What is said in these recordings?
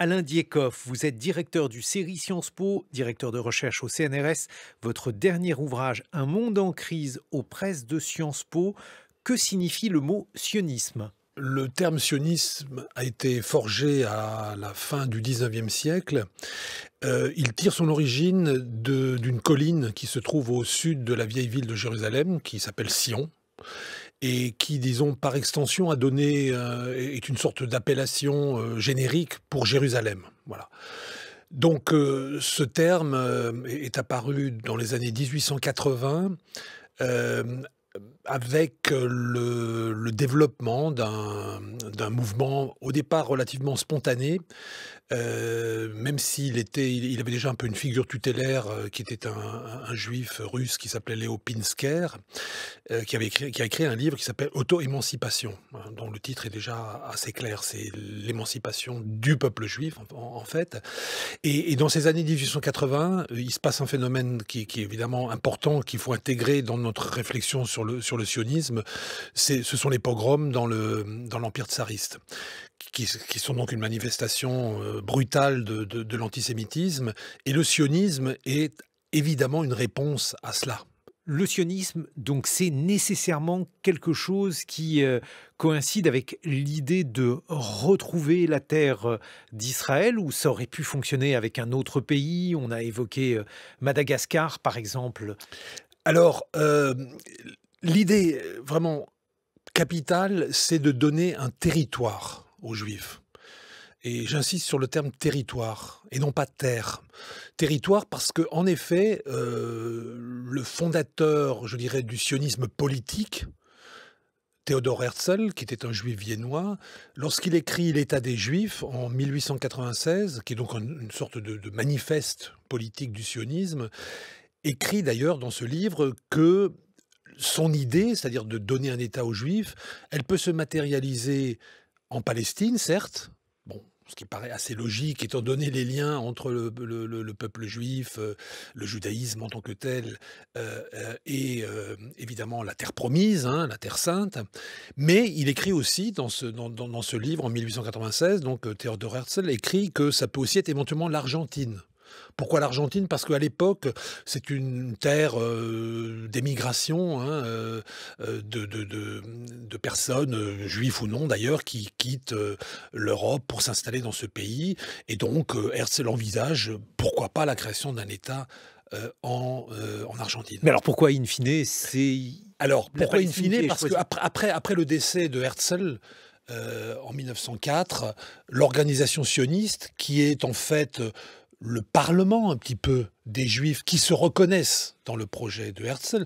Alain Diekoff, vous êtes directeur du série Sciences Po, directeur de recherche au CNRS. Votre dernier ouvrage, Un monde en crise aux presses de Sciences Po, que signifie le mot sionisme le terme sionisme a été forgé à la fin du 19e siècle. Euh, il tire son origine d'une colline qui se trouve au sud de la vieille ville de Jérusalem, qui s'appelle Sion et qui, disons, par extension, a donné, euh, est une sorte d'appellation euh, générique pour Jérusalem. Voilà. Donc, euh, ce terme est apparu dans les années 1880 avec euh, le, développement d'un mouvement au départ relativement spontané, euh, même s'il était, il, avait déjà un peu une figure tutélaire euh, qui était un, juif russe qui s'appelait Léo Pinsker, qui avait écrit, qui a écrit un livre qui s'appelle Auto-émancipation, hein, dont le titre est déjà assez clair, c'est l'émancipation du peuple juif en, fait. Et, dans ces années 1880, il se passe un phénomène qui, qui est évidemment important, qu'il faut intégrer dans notre réflexion sur le sur le sionisme, ce sont les pogroms dans l'Empire le, dans tsariste, qui, sont donc une manifestation euh, brutale de, l'antisémitisme. Et le sionisme est évidemment une réponse à cela. Le sionisme, donc, c'est nécessairement quelque chose qui euh, coïncide avec l'idée de retrouver la terre euh, d'Israël, ou ça aurait pu fonctionner avec un autre pays. On a évoqué Madagascar, par exemple. Alors, l'idée vraiment capitale, c'est de donner un territoire aux Juifs. Et j'insiste sur le terme territoire et non pas terre. Territoire parce que, en effet, euh, le fondateur, je dirais, du sionisme politique, Théodore Herzl, qui était un juif viennois, lorsqu'il écrit L'État des Juifs en 1896, qui est donc une sorte de manifeste politique du sionisme, écrit d'ailleurs dans ce livre que son idée, c'est-à-dire de donner un État aux Juifs, elle peut se matérialiser en Palestine, certes, bon, ce qui paraît assez logique, étant donné les liens entre le, peuple juif, euh, le judaïsme en tant que tel, euh, euh, et évidemment la terre promise, hein, la terre sainte. Mais il écrit aussi dans ce, livre, en 1896, donc Théodore Herzl écrit que ça peut aussi être éventuellement l'Argentine. Pourquoi l'Argentine Parce qu'à l'époque, c'est une terre euh, d'émigration hein, euh, euh, de, personnes, juifs ou non d'ailleurs, qui quittent l'Europe pour s'installer dans ce pays. Et donc, Herzl envisage, pourquoi pas, la création d'un État en, Argentine. Mais alors pourquoi, in fine, c'est... Alors, pourquoi in fine Parce qu'après après, après le décès de Herzl, en 1904, l'organisation sioniste, qui est en fait le Parlement un petit peu des Juifs qui se reconnaissent dans le projet de Herzl,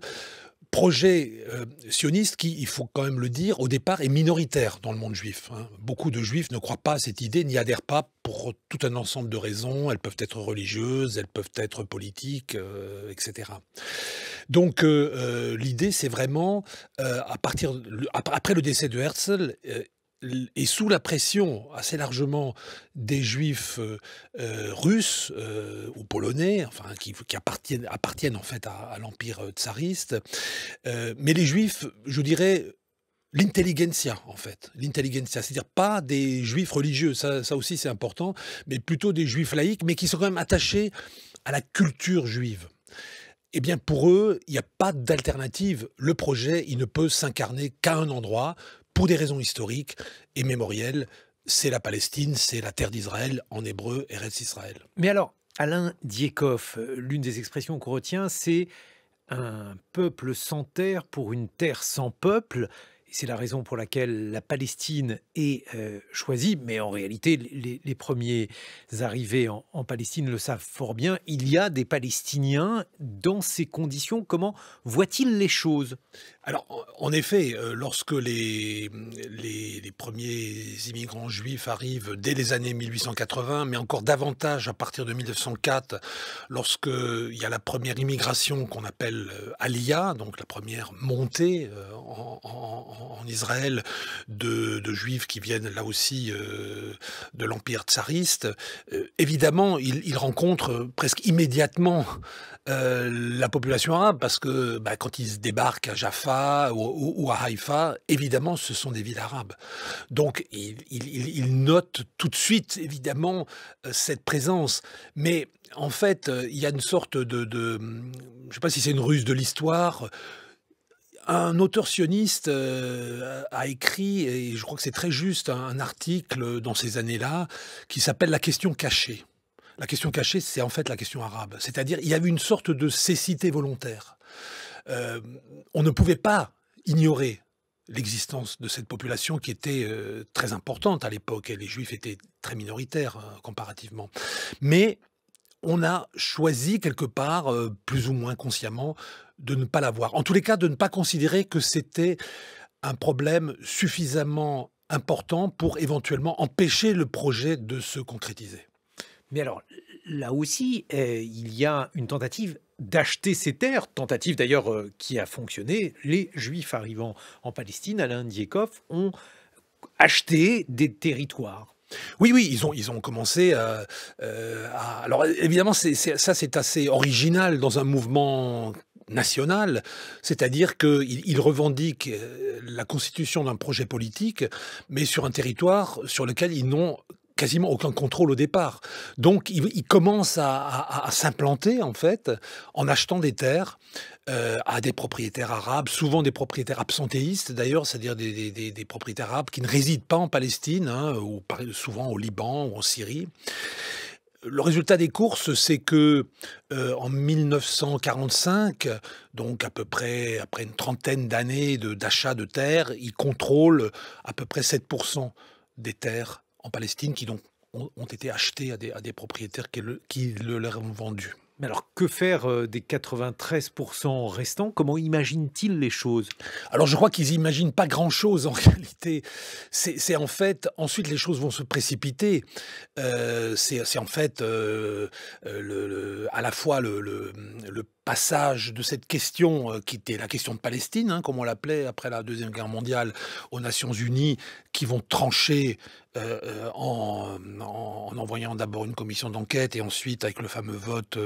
projet euh, sioniste qui, il faut quand même le dire, au départ est minoritaire dans le monde juif. Hein. Beaucoup de juifs ne croient pas à cette idée, n'y adhèrent pas pour tout un ensemble de raisons. Elles peuvent être religieuses, elles peuvent être politiques, euh, etc. Donc euh, l'idée, c'est vraiment, à partir, après le décès de Herzl, et sous la pression assez largement des juifs euh, euh, russes euh, ou polonais, enfin qui, appartiennent, en fait à, l'empire tsariste, mais les juifs, je dirais, l'intelligentsia en fait, l'intelligentsia, c'est-à-dire pas des juifs religieux, ça, ça aussi c'est important, mais plutôt des juifs laïcs, mais qui sont quand même attachés à la culture juive eh bien pour eux, il n'y a pas d'alternative. Le projet, il ne peut s'incarner qu'à un endroit, pour des raisons historiques et mémorielles, c'est la Palestine, c'est la terre d'Israël, en hébreu, Eretz Israël. Mais alors, Alain Diekoff, euh, l'une des expressions qu'on retient, c'est un peuple sans terre pour une terre sans peuple c'est la raison pour laquelle la Palestine est euh, choisie, mais en réalité, les, premiers arrivés en, Palestine le savent fort bien. Il y a des Palestiniens dans ces conditions. Comment voient-ils les choses Alors, en effet, euh, lorsque les, les, premiers immigrants juifs arrivent dès les années 1880, mais encore davantage à partir de 1904, lorsque il y a la première immigration qu'on appelle euh, Aliyah, donc la première montée en en, Israël de, juifs qui viennent là aussi euh, de l'empire tsariste, euh, évidemment, ils rencontrent presque immédiatement euh, la population arabe parce que bah, quand ils débarquent à Jaffa ou, à Haïfa, évidemment, ce sont des villes arabes. Donc, ils notent tout de suite, évidemment, cette présence. Mais en fait, il y a une sorte de, de je ne sais pas si c'est une ruse de l'histoire, un auteur sioniste euh, a écrit, et je crois que c'est très juste, hein, un article dans ces années-là qui s'appelle La question cachée. La question cachée, c'est en fait la question arabe. C'est-à-dire, il y avait une sorte de cécité volontaire. Euh, on ne pouvait pas ignorer l'existence de cette population qui était euh, très importante à l'époque. Et les Juifs étaient très minoritaires hein, comparativement. Mais on a choisi quelque part, euh, plus ou moins consciemment, de ne pas l'avoir. En tous les cas, de ne pas considérer que c'était un problème suffisamment important pour éventuellement empêcher le projet de se concrétiser. Mais alors, là aussi, euh, il y a une tentative d'acheter ces terres, tentative d'ailleurs euh, qui a fonctionné. Les Juifs arrivant en Palestine, Alain Diekov, ont acheté des territoires oui, oui, ils ont, ils ont commencé euh, euh, à, Alors évidemment, ça c'est assez original dans un mouvement national, c'est-à-dire qu'ils il euh, la constitution d'un projet politique, mais sur un territoire sur lequel ils n'ont quasiment aucun contrôle au départ. Donc, il commence à, s'implanter, en fait, en achetant des terres euh, à des propriétaires arabes, souvent des propriétaires absentéistes d'ailleurs, c'est-à-dire des, propriétaires arabes qui ne résident pas en Palestine, hein, ou souvent au Liban ou en Syrie. Le résultat des courses, c'est que euh, en 1945, donc à peu près après une trentaine d'années d'achat de, de terres, il contrôle à peu près 7% des terres en Palestine qui donc ont, été achetés à des, propriétaires qui le, leur ont vendu. Mais alors, que faire euh, des 93% restants Comment imaginent-ils les choses Alors, je crois qu'ils n'imaginent pas grand-chose en réalité. C'est en fait, ensuite, les choses vont se précipiter. Euh, c'est en fait euh, à la fois le passage de cette question, euh, qui était la question de Palestine, hein, comme on l'appelait après la Deuxième Guerre mondiale, aux Nations Unies, qui vont trancher euh, euh, en, envoyant d'abord une commission d'enquête et ensuite avec le fameux vote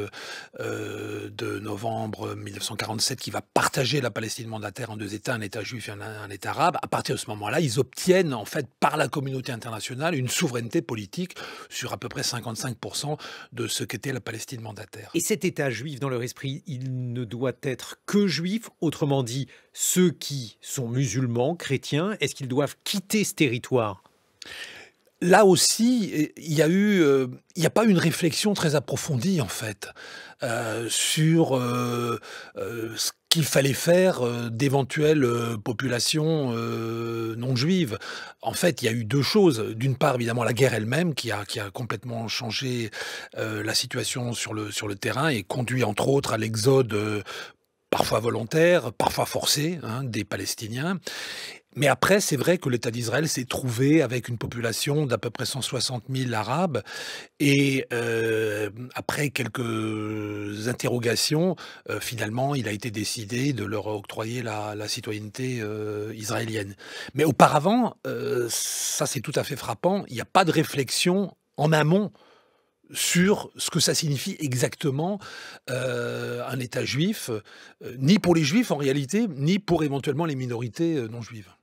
de novembre 1947 qui va partager la Palestine mandataire en deux États, un État juif et un État arabe. À partir de ce moment-là, ils obtiennent en fait par la communauté internationale une souveraineté politique sur à peu près 55% de ce qu'était la Palestine mandataire. Et cet État juif dans leur esprit il ne doit être que juif, autrement dit, ceux qui sont musulmans, chrétiens, est-ce qu'ils doivent quitter ce territoire Là aussi, il eu, n'y euh, a pas une réflexion très approfondie en fait euh, sur euh, ce qu'il fallait faire euh, d'éventuelles euh, populations euh, non juives. En fait, il y a eu deux choses. D'une part, évidemment, la guerre elle-même qui a, complètement changé la situation sur le, terrain et conduit entre autres à l'exode parfois volontaire, parfois forcé, hein, des Palestiniens. Mais après, c'est vrai que l'État d'Israël s'est trouvé avec une population d'à peu près 160 000 Arabes. Et euh, après quelques interrogations, euh, finalement, il a été décidé de leur octroyer la, citoyenneté euh, israélienne. Mais auparavant, ça c'est tout à fait frappant, il n'y a pas de réflexion en amont sur ce que ça signifie exactement un État juif, ni pour les juifs en réalité, ni pour éventuellement les minorités non juives.